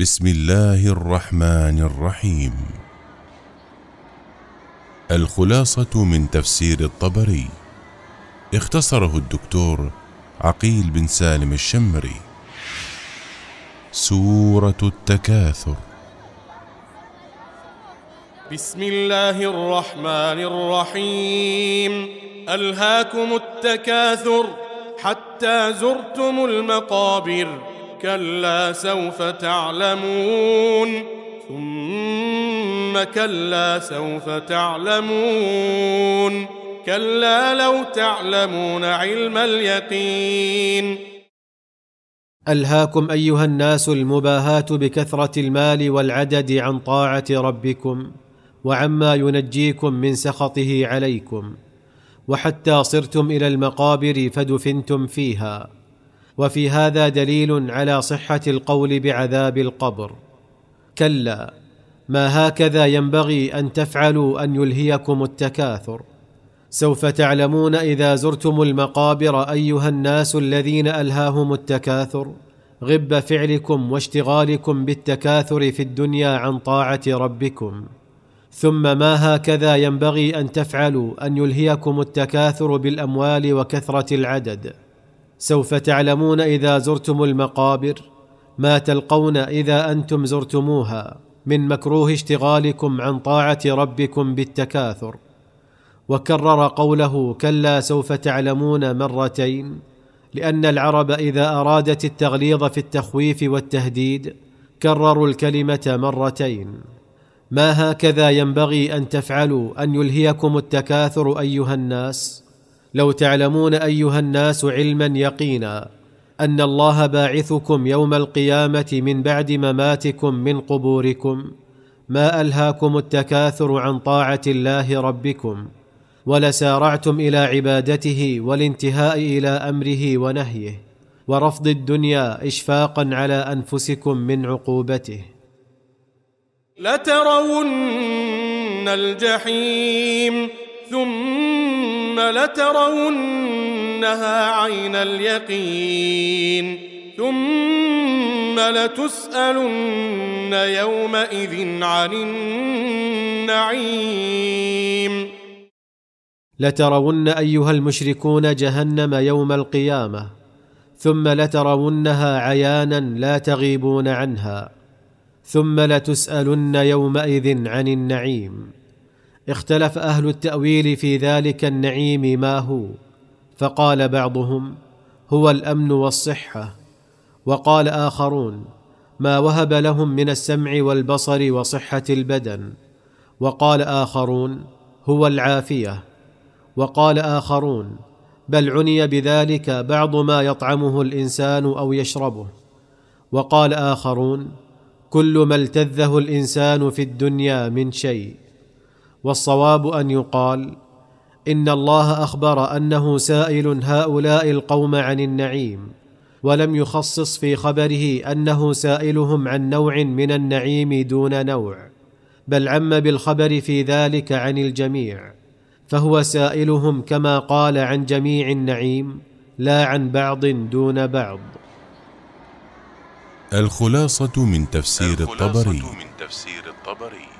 بسم الله الرحمن الرحيم الخلاصة من تفسير الطبري اختصره الدكتور عقيل بن سالم الشمري سورة التكاثر بسم الله الرحمن الرحيم ألهاكم التكاثر حتى زرتم المقابر كلا سوف تعلمون ثم كلا سوف تعلمون كلا لو تعلمون علم اليقين الهاكم ايها الناس المباهاه بكثره المال والعدد عن طاعه ربكم وعما ينجيكم من سخطه عليكم وحتى صرتم الى المقابر فدفنتم فيها وفي هذا دليل على صحه القول بعذاب القبر كلا ما هكذا ينبغي ان تفعلوا ان يلهيكم التكاثر سوف تعلمون اذا زرتم المقابر ايها الناس الذين الهاهم التكاثر غب فعلكم واشتغالكم بالتكاثر في الدنيا عن طاعه ربكم ثم ما هكذا ينبغي ان تفعلوا ان يلهيكم التكاثر بالاموال وكثره العدد سوف تعلمون اذا زرتم المقابر ما تلقون اذا انتم زرتموها من مكروه اشتغالكم عن طاعه ربكم بالتكاثر وكرر قوله كلا سوف تعلمون مرتين لان العرب اذا ارادت التغليظ في التخويف والتهديد كرروا الكلمه مرتين ما هكذا ينبغي ان تفعلوا ان يلهيكم التكاثر ايها الناس لو تعلمون ايها الناس علما يقينا ان الله باعثكم يوم القيامه من بعد مماتكم من قبوركم ما الهاكم التكاثر عن طاعه الله ربكم ولسارعتم الى عبادته والانتهاء الى امره ونهيه ورفض الدنيا اشفاقا على انفسكم من عقوبته لترون الجحيم ثم لترونها عين اليقين ثم لتسالن يومئذ عن النعيم لترون ايها المشركون جهنم يوم القيامه ثم لترونها عيانا لا تغيبون عنها ثم لتسالن يومئذ عن النعيم اختلف اهل التاويل في ذلك النعيم ما هو فقال بعضهم هو الامن والصحه وقال اخرون ما وهب لهم من السمع والبصر وصحه البدن وقال اخرون هو العافيه وقال اخرون بل عني بذلك بعض ما يطعمه الانسان او يشربه وقال اخرون كل ما التذه الانسان في الدنيا من شيء والصواب ان يقال ان الله اخبر انه سائل هؤلاء القوم عن النعيم ولم يخصص في خبره انه سائلهم عن نوع من النعيم دون نوع بل عم بالخبر في ذلك عن الجميع فهو سائلهم كما قال عن جميع النعيم لا عن بعض دون بعض الخلاصه من تفسير الطبري, الخلاصة من تفسير الطبري